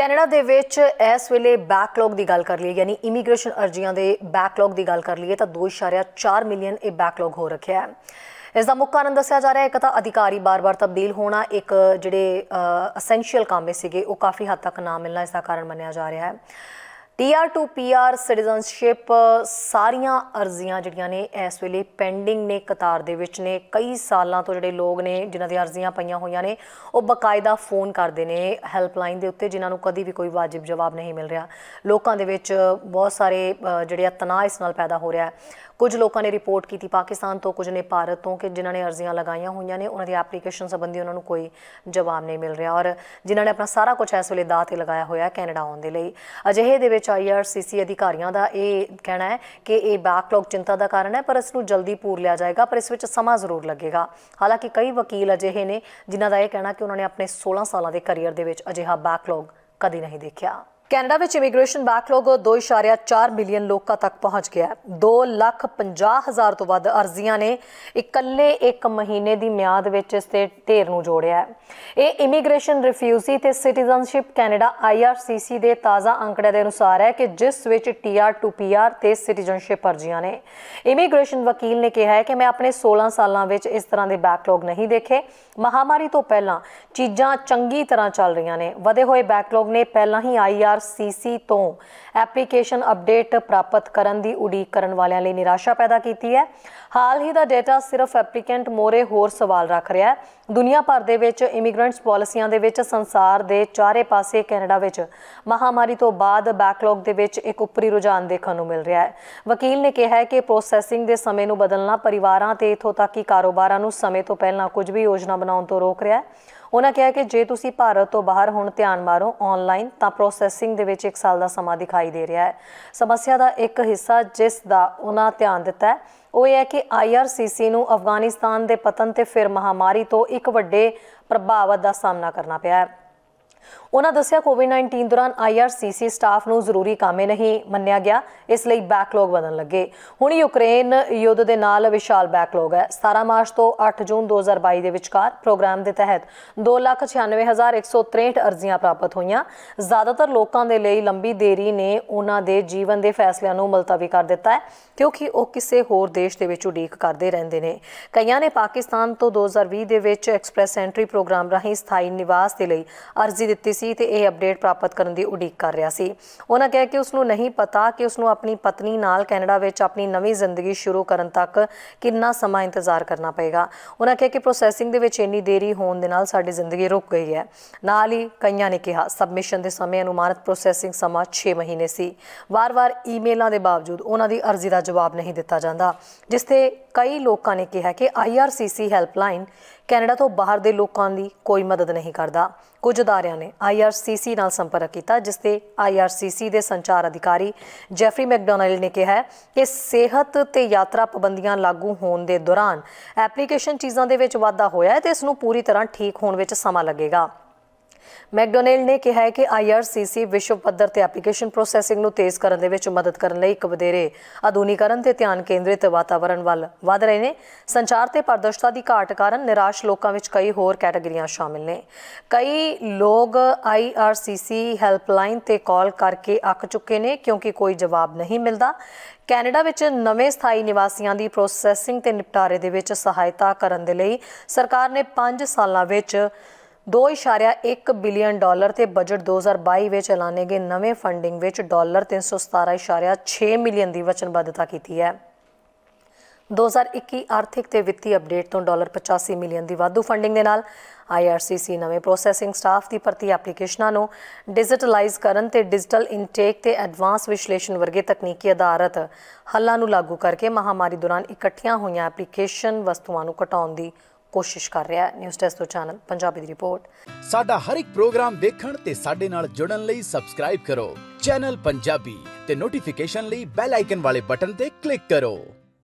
Canada ਦੇ ਵਿੱਚ ਇਸ ਵੇਲੇ ਬੈਕਲੌਗ ਦੀ ਗੱਲ ਕਰ ਲਈਏ ਯਾਨੀ ਇਮੀਗ੍ਰੇਸ਼ਨ ਅਰਜ਼ੀਆਂ ਦੇ ਬੈਕਲੌਗ ਦੀ ਗੱਲ ਕਰ ਲਈਏ ਤਾਂ 2.4 ਮਿਲੀਅਨ ਇਹ ਬੈਕਲੌਗ ਹੋ ਰੱਖਿਆ ਹੈ ਇਸ ਦਾ ਮੁੱਖ ਕਾਰਨ ਦੱਸਿਆ ਜਾ ਰਿਹਾ ਹੈ ਕਿ ਤਾਂ ਅਧਿਕਾਰੀ ਬਾਰ-ਬਾਰ ਤਬਦੀਲ ਹੋਣਾ ਇੱਕ ਜਿਹੜੇ ਅਸੈਂਸ਼ੀਅਲ ਕੰਮ ਸੀਗੇ ਉਹ ਕਾਫੀ ਹੱਦ ਤੱਕ ਨਾ ਮਿਲਣਾ ਇਸ ਦਾ ਕਾਰਨ ਮੰਨਿਆ ਜਾ ਰਿਹਾ ਹੈ ਟੀਆਰ ਟੂ ਪੀਆਰ ਸਿਟੀਜ਼ਨਸ਼ਿਪ ਸਾਰੀਆਂ ਅਰਜ਼ੀਆਂ ਜਿਹੜੀਆਂ ਨੇ ਇਸ ਵੇਲੇ ਪੈਂਡਿੰਗ ਨੇ ਕਤਾਰ ਦੇ ਵਿੱਚ ਨੇ ਕਈ ਸਾਲਾਂ ਤੋਂ ਜਿਹੜੇ ਲੋਕ ਨੇ ਜਿਨ੍ਹਾਂ ਦੀਆਂ ਅਰਜ਼ੀਆਂ ਪਈਆਂ ਹੋਈਆਂ ਨੇ ਉਹ ਬਕਾਇਦਾ ਫੋਨ ਕਰਦੇ ਨੇ ਹੈਲਪਲਾਈਨ ਦੇ ਉੱਤੇ ਜਿਨ੍ਹਾਂ ਨੂੰ ਕਦੀ ਵੀ ਕੋਈ ਵਾਜਿਬ ਜਵਾਬ ਨਹੀਂ ਮਿਲ ਰਿਹਾ ਲੋਕਾਂ ਦੇ ਵਿੱਚ ਬਹੁਤ ਸਾਰੇ ਜਿਹੜੇ ਆ ਤਣਾਅ ਇਸ ਨਾਲ ਪੈਦਾ ਹੋ ਰਿਹਾ ਹੈ ਕੁਝ ਲੋਕਾਂ ਨੇ ਰਿਪੋਰਟ ਕੀਤੀ ਪਾਕਿਸਤਾਨ ਤੋਂ ਕੁਝ ਨੇ ਭਾਰਤ ਤੋਂ ਕਿ ਜਿਨ੍ਹਾਂ ਨੇ ਅਰਜ਼ੀਆਂ ਲਗਾਈਆਂ ਹੋਈਆਂ ਨੇ ਉਹਨਾਂ ਦੀ ਐਪਲੀਕੇਸ਼ਨ ਸੰਬੰਧੀ ਉਹਨਾਂ ਨੂੰ ਕੋਈ ਜਵਾਬ ਨਹੀਂ ਮਿਲ ਰਿਹਾ ਔਰ ਜਿਨ੍ਹਾਂ ਨੇ ਆਪਣਾ ਸਾਰਾ ਕੁਝ ਇਸ ਵੇਲੇ ਦਾਅ ਤੇ ਲਗਾਇਆ ਹੋਇਆ ਕੈਨੇਡਾ ਆਉਣ ਦੇ ਲਈ ਅਜਿਹੇ ਦੇ ਵਿੱਚ ਐਚਆਈਆਰਸੀਸੀ ਅਧਿਕਾਰੀਆਂ ਦਾ ਇਹ ਕਹਿਣਾ ਹੈ ਕਿ ਇਹ ਬੈਕਲੌਗ ਚਿੰਤਾ ਦਾ ਕਾਰਨ ਹੈ ਪਰ ਇਸ ਨੂੰ ਜਲਦੀ ਪੂਰ ਲਿਆ ਜਾਏਗਾ ਪਰ ਇਸ ਵਿੱਚ ਸਮਾਂ ਜ਼ਰੂਰ ਲੱਗੇਗਾ ਹਾਲਾਂਕਿ ਕਈ ਵਕੀਲ ਅਜਿਹੇ ਨੇ ਜਿਨ੍ਹਾਂ ਦਾ ਇਹ ਕਹਿਣਾ ਕਿ ਉਹਨਾਂ ਨੇ ਆਪਣੇ 16 ਸਾਲਾਂ ਦੇ ਕੈਰੀਅਰ ਦੇ ਵਿੱਚ ਅਜਿਹਾ ਬੈਕਲੌਗ ਕਦੀ ਨਹੀਂ ਦੇਖਿਆ ਕੈਨੇਡਾ ਵਿੱਚ ਇਮੀਗ੍ਰੇਸ਼ਨ ਬੈਕਲੌਗ 2.4 ਮਿਲੀਅਨ ਲੋਕਾਂ ਤੱਕ ਪਹੁੰਚ ਗਿਆ ਹੈ 2 ਲੱਖ 50 ਹਜ਼ਾਰ ਤੋਂ ਵੱਧ ਅਰਜ਼ੀਆਂ ਨੇ ਇਕੱਲੇ 1 ਮਹੀਨੇ ਦੀ ਮਿਆਦ ਵਿੱਚ ਇਸ ਤੇ ਢੇਰ ਨੂੰ ਜੋੜਿਆ ਹੈ ਇਹ ਇਮੀਗ੍ਰੇਸ਼ਨ ਰਿਫਿਊਜੀ ਤੇ ਸਿਟੀਜ਼ਨਸ਼ਿਪ ਕੈਨੇਡਾ ਆਈਆਰਸੀਸੀ ਦੇ ਤਾਜ਼ਾ ਅੰਕੜਿਆਂ ਦੇ ਅਨੁਸਾਰ ਹੈ ਕਿ ਜਿਸ ਵਿੱਚ ਟੀਆਰ ਤੇ ਸਿਟੀਜ਼ਨਸ਼ਿਪ ਅਰਜ਼ੀਆਂ ਨੇ ਇਮੀਗ੍ਰੇਸ਼ਨ ਵਕੀਲ ਨੇ ਕਿਹਾ ਹੈ ਕਿ ਮੈਂ ਆਪਣੇ 16 ਸਾਲਾਂ ਵਿੱਚ ਇਸ ਤਰ੍ਹਾਂ ਦੇ ਬੈਕਲੌਗ ਨਹੀਂ ਦੇਖੇ ਮਹਾਮਾਰੀ ਤੋਂ ਪਹਿਲਾਂ ਚੀਜ਼ਾਂ ਚੰਗੀ ਤਰ੍ਹਾਂ ਚੱਲ ਰਹੀਆਂ ਨੇ ਵਧੇ ਹੋਏ ਬੈਕਲੌਗ ਨੇ ਪਹਿਲਾਂ ਹੀ IR IRCC ਤੋਂ ਐਪਲੀਕੇਸ਼ਨ ਅਪਡੇਟ ਪ੍ਰਾਪਤ ਕਰਨ ਦੀ ਉਡੀਕ ਕਰਨ ਵਾਲਿਆਂ ਲਈ ਨਿਰਾਸ਼ਾ ਪੈਦਾ ਕੀਤੀ ਹੈ ਹਾਲ ਹੀ ਦਾ ਡਾਟਾ ਸਿਰਫ ਐਪਲੀਕੈਂਟ ਮੋਰੇ ਹੋਰ ਸਵਾਲ ਰੱਖ ਰਿਹਾ ਹੈ ਦੁਨੀਆ ਭਰ ਦੇ ਵਿੱਚ ਇਮੀਗ੍ਰੈਂਟਸ ਪਾਲਿਸੀਆਂ ਦੇ ਵਿੱਚ ਸੰਸਾਰ ਦੇ ਚਾਰੇ ਪਾਸੇ ਕੈਨੇਡਾ ਵਿੱਚ ਮਹਾਮਾਰੀ ਤੋਂ ਬਾਅਦ ਬੈਕਲੌਗ ਦੇ ਵਿੱਚ ਇੱਕ ਉੱਪਰੀ ਰੁਝਾਨ ਦੇਖਣ ਨੂੰ ਮਿਲ ਰਿਹਾ ਹੈ ਵਕੀਲ ਨੇ ਕਿਹਾ ਹੈ ਕਿ ਪ੍ਰੋਸੈਸਿੰਗ ਦੇ ਸਮੇਂ ਨੂੰ ਬਦਲਣਾ ਪਰਿਵਾਰਾਂ ਤੇ ਇਥੋਂ ਤੱਕ ਕਿ ਕਾਰੋਬਾਰਾਂ ਨੂੰ ਸਮੇਂ ਤੋਂ ਪਹਿਲਾਂ ਕੁਝ ਵੀ ਯੋਜਨਾ ਬਣਾਉਣ ਤੋਂ ਰੋਕ ਰਿਹਾ ਹੈ ਉਹਨਾਂ ਕਿਹਾ ਕਿ ਜੇ ਤੁਸੀਂ ਭਾਰਤ ਤੋਂ ਬਾਹਰ ਹੁਣ ਧਿਆਨ ਮਾਰੋ ਆਨਲਾਈਨ ਤਾਂ ਪ੍ਰੋਸੈਸਿੰਗ ਦੇ ਵਿੱਚ 1 ਸਾਲ ਦਾ ਸਮਾਂ ਦਿਖਾਈ ਦੇ ਰਿਹਾ ਹੈ ਸਮੱਸਿਆ ਦਾ ਇੱਕ ਹਿੱਸਾ ਜਿਸ ਦਾ ਉਹਨਾਂ ਧਿਆਨ ਦਿੱਤਾ ਹੈ ਉਹ ਇਹ ਹੈ ਕਿ IRCC ਨੂੰ ਅਫਗਾਨਿਸਤਾਨ ਦੇ ਪਤਨ ਤੇ ਫਿਰ ਮਹਾਮਾਰੀ ਤੋਂ ਇੱਕ ਵੱਡੇ ਪ੍ਰਭਾਵ ਦਾ ਸਾਹਮਣਾ ਕਰਨਾ ਪਿਆ ਹੈ ਉਹਨਾਂ ਦੱਸਿਆ ਕੋਵਿਡ-19 ਦੌਰਾਨ ਆਈਆਰਸੀਸੀ ਸਟਾਫ ਨੂੰ ਜ਼ਰੂਰੀ ਕੰਮੇ ਨਹੀਂ ਮੰਨਿਆ ਗਿਆ ਇਸ ਲਈ ਬੈਕਲੌਗ ਵਧਣ ਲੱਗੇ ਹੁਣ ਯੂਕਰੇਨ ਯੁੱਧ ਦੇ ਨਾਲ ਵਿਸ਼ਾਲ ਬੈਕਲੌਗ ਹੈ 17 ਮਾਰਚ ਤੋਂ 8 ਜੂਨ 2022 ਦੇ ਵਿਚਕਾਰ ਪ੍ਰੋਗਰਾਮ ਦੇ ਤਹਿਤ 296163 ਅਰਜ਼ੀਆਂ ਪ੍ਰਾਪਤ ਹੋਈਆਂ ਜ਼ਿਆਦਾਤਰ ਲੋਕਾਂ ਦੇ ਲਈ ਲੰਬੀ ਦੇਰੀ ਨੇ ਉਹਨਾਂ ਦੇ ਜੀਵਨ ਦੇ ਫੈਸਲਿਆਂ ਨੂੰ ਮੁਲਤਵੀ ਕਰ ਦਿੱਤਾ ਹੈ ਕਿਉਂਕਿ ਉਹ ਕਿਸੇ ਹੋਰ ਦੇਸ਼ ਦੇ ਵਿੱਚ ਉਡੀਕ ਕਰਦੇ ਰਹਿੰਦੇ ਨੇ ਕਈਆਂ ਨੇ ਪਾਕਿਸਤਾਨ ਤੋਂ 2020 ਦੇ ਵਿੱਚ ਐਕਸਪ੍ਰੈਸ ਐਂਟਰੀ ਪ੍ਰੋਗਰਾਮ ਰਾਹੀਂ ਸਥਾਈ ਨਿਵਾਸ ਦੇ ਲਈ ਅਰਜ਼ੀ ਦਿੱਤੀ ਸੀ ਤੇ ਇਹ ਅਪਡੇਟ ਪ੍ਰਾਪਤ ਕਰਨ ਦੀ ਉਡੀਕ ਕਰ ਰਿਹਾ ਸੀ ਉਹਨਾਂ ਕਹਿ ਕਿ ਉਸ ਨੂੰ ਨਹੀਂ ਪਤਾ ਕਿ ਉਸ ਨੂੰ ਆਪਣੀ ਪਤਨੀ ਨਾਲ ਕੈਨੇਡਾ ਵਿੱਚ ਆਪਣੀ ਨਵੀਂ ਜ਼ਿੰਦਗੀ ਸ਼ੁਰੂ ਕਰਨ ਤੱਕ ਕਿੰਨਾ ਸਮਾਂ ਇੰਤਜ਼ਾਰ ਕਰਨਾ ਪਏਗਾ ਉਹਨਾਂ ਕਹਿ ਕਿ ਪ੍ਰੋਸੈਸਿੰਗ ਦੇ ਵਿੱਚ ਇੰਨੀ ਦੇਰੀ ਹੋਣ ਦੇ ਨਾਲ ਸਾਡੀ ਜ਼ਿੰਦਗੀ ਰੁਕ ਗਈ ਹੈ ਨਾਲ ਹੀ ਕਈਆਂ ਨੇ ਕਿਹਾ ਸਬਮਿਸ਼ਨ ਦੇ ਸਮੇਂ ਅਨੁਮਾਨਿਤ ਪ੍ਰੋਸੈਸਿੰਗ ਸਮਾਂ 6 ਮਹੀਨੇ ਸੀ ਵਾਰ-ਵਾਰ ਈਮੇਲਾਂ ਦੇ ਬਾਵਜੂਦ ਉਹਨਾਂ ਦੀ ਅਰਜ਼ੀ ਦਾ ਜਵਾਬ ਨਹੀਂ ਦਿੱਤਾ ਜਾਂਦਾ ਜਿਸ ਤੇ ਕਈ ਲੋਕਾਂ ਨੇ ਕਿਹਾ ਕਿ IRCC ਹੈਲਪਲਾਈਨ ਕੈਨੇਡਾ ਤੋਂ ਬਾਹਰ ਦੇ ਲੋਕਾਂ ਦੀ ਕੋਈ ਮਦਦ ਨਹੀਂ ਕਰਦਾ ਕੁਝ ਅਦਾਰਿਆਂ ਨੇ IRCC ਨਾਲ ਸੰਪਰਕ ਕੀਤਾ ਜਿਸ ਤੇ IRCC ਦੇ ਸੰਚਾਰ ਅਧਿਕਾਰੀ ਜੈਫਰੀ ਮੈਕਡੋਨਲਡ ਨੇ ਕਿਹਾ ਕਿ ਸਿਹਤ ਤੇ ਯਾਤਰਾ ਪਾਬੰਦੀਆਂ ਲਾਗੂ ਹੋਣ ਦੇ ਦੌਰਾਨ ਐਪਲੀਕੇਸ਼ਨ ਚੀਜ਼ਾਂ ਦੇ ਵਿੱਚ ਵਾਧਾ ਹੋਇਆ ਹੈ ਤੇ ਇਸ ਨੂੰ ਪੂਰੀ ਤਰ੍ਹਾਂ ਠੀਕ ਹੋਣ ਵਿੱਚ ਸਮਾਂ ਲੱਗੇਗਾ ਮੈਕਡੋਨੈਲ ਨੇ ਕਿਹਾ ਹੈ ਕਿ ਆਈਆਰਸੀਸੀ ਵਿਸ਼ਵ ਪੱਧਰ ਤੇ ਐਪਲੀਕੇਸ਼ਨ ਪ੍ਰੋਸੈਸਿੰਗ ਨੂੰ ਤੇਜ਼ ਕਰਨ ਦੇ ਵਿੱਚ ਮਦਦ ਕਰਨ ਲਈ ਇੱਕ ਵਧੇਰੇ ਆਧੁਨਿਕਰਨ ਤੇ ਧਿਆਨ ਕੇਂਦਰਿਤ ਵਾਤਾਵਰਣ ਵੱਲ ਵਧ ਰਹੇ ਨੇ ਸੰਚਾਰ ਤੇ ਪਾਰਦਰਸ਼ਤਾ ਦੀ ਘਾਟ ਕਾਰਨ ਨਿਰਾਸ਼ ਲੋਕਾਂ ਵਿੱਚ ਕਈ ਹੋਰ ਕੈਟਾਗਰੀਆਂ ਸ਼ਾਮਿਲ ਨੇ ਕਈ ਲੋਕ ਆਈਆਰਸੀਸੀ ਹੈਲਪਲਾਈਨ ਤੇ ਕਾਲ ਕਰਕੇ ਅੱਕ ਚੁੱਕੇ ਨੇ ਕਿਉਂਕਿ ਕੋਈ ਜਵਾਬ ਨਹੀਂ ਮਿਲਦਾ ਕੈਨੇਡਾ ਵਿੱਚ ਨਵੇਂ ਸਥਾਈ ਨਿਵਾਸੀਆਂ ਦੀ ਪ੍ਰੋਸੈਸਿੰਗ ਤੇ ਨਿਪਟਾਰੇ ਦੇ ਵਿੱਚ ਸਹਾਇਤਾ ਕਰਨ ਦੇ ਲਈ ਸਰਕਾਰ ਨੇ 5 ਸਾਲਾਂ ਵਿੱਚ 2.1 ਬਿਲੀਅਨ ਡਾਲਰ ਤੇ ਬਜਟ 2022 ਵਿੱਚ ਐਲਾਨੇ ਗਏ ਨਵੇਂ ਫੰਡਿੰਗ ਵਿੱਚ ਡਾਲਰ 317.6 ਮਿਲੀਅਨ ਦੀ ਵਚਨਬੱਧਤਾ ਕੀਤੀ ਹੈ 2021 ਆਰਥਿਕ ਤੇ ਵਿੱਤੀ ਅਪਡੇਟ ਤੋਂ ਡਾਲਰ 85 ਮਿਲੀਅਨ ਦੀ ਵਾਧੂ ਫੰਡਿੰਗ ਦੇ ਨਾਲ IRCC ਨਵੇਂ ਪ੍ਰੋਸੈਸਿੰਗ ਸਟਾਫ ਦੀ ਭਰਤੀ ਐਪਲੀਕੇਸ਼ਨਾਂ ਨੂੰ ਡਿਜੀਟਲਾਈਜ਼ ਕਰਨ ਤੇ ਡਿਜੀਟਲ ਇਨਟੇਕ ਤੇ ਐਡਵਾਂਸ ਵਿਸ਼ਲੇਸ਼ਣ ਵਰਗੇ ਤਕਨੀਕੀ ਆਧਾਰਿਤ ਹੱਲਾਂ ਨੂੰ ਲਾਗੂ ਕਰਕੇ ਮਹਾਮਾਰੀ ਦੌਰਾਨ ਇਕੱਠੀਆਂ ਹੋਈਆਂ ਐਪਲੀਕੇਸ਼ਨ ਵਸਤੂਆਂ ਨੂੰ ਘਟਾਉਣ ਦੀ ਕੋਸ਼ਿਸ਼ ਕਰ ਰਿਹਾ ਹੈ ਨਿਊਜ਼ ਡੈਸਕ ਤੋਂ ਚੈਨਲ ਪੰਜਾਬੀ ਦੀ ਰਿਪੋਰਟ ਸਾਡਾ ਹਰ ਇੱਕ ਪ੍ਰੋਗਰਾਮ ਦੇਖਣ ਤੇ ਸਾਡੇ ਨਾਲ ਜੁੜਨ ਲਈ ਸਬਸਕ੍ਰਾਈਬ ਕਰੋ ਚੈਨਲ ਪੰਜਾਬੀ ਤੇ ਨੋਟੀਫਿਕੇਸ਼ਨ ਲਈ ਬੈਲ ਆਈਕਨ ਵਾਲੇ ਬਟਨ ਤੇ ਕਲਿੱਕ ਕਰੋ